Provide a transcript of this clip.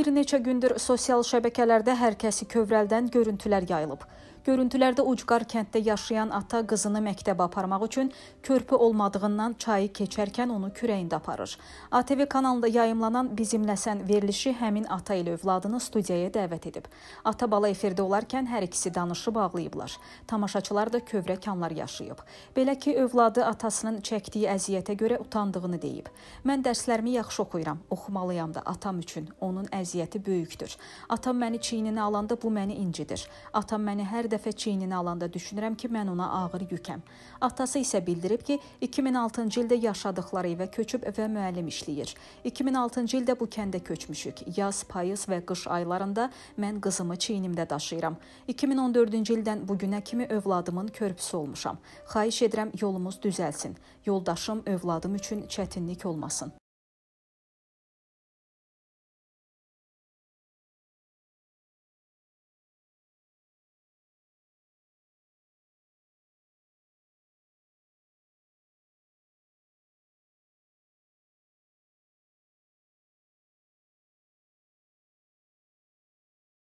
Bir neçə gündür sosial şəbəkələrdə hər kəsi kövrəldən görüntülər yayılıb. Görüntülərdə Ucqar kənddə yaşayan ata qızını məktəbə aparmaq üçün körpü olmadığından çayı keçərkən onu kürəyində aparır. ATV kanalında yayımlanan Bizimləsən verilişi həmin ata ilə övladını studiyaya dəvət edib. Ata bala efirdə olarkən hər ikisi danışıb ağlayıblar. Tamaşaçılar da kövrək anlar yaşayıb. Belə ki, övladı atasının çəkdiyi əziyyətə görə utandığını deyib. Mən dərslərimi yaxşı oxuyuram, oxumalıyam da atam üçün. Onun əziyyəti böyükdür. Atam məni çiyninə alanda bu məni incidir. Atam məni hər dəfə çiyninə alanda düşünürəm ki, mən ona ağır yükəm. Atası isə bildirib ki, 2006-cı ildə yaşadıkları evə köçüb və müəllim işləyir. 2006-cı ildə bu kəndə köçmüşük. Yaz, payız və qış aylarında mən qızımı çiynimdə daşıyıram. 2014-cü ildən bu günə kimi övladımın körpüsü olmuşam. Xahiş edirəm yolumuz düzəlsin. Yoldaşım, övladım üçün çətinlik olmasın.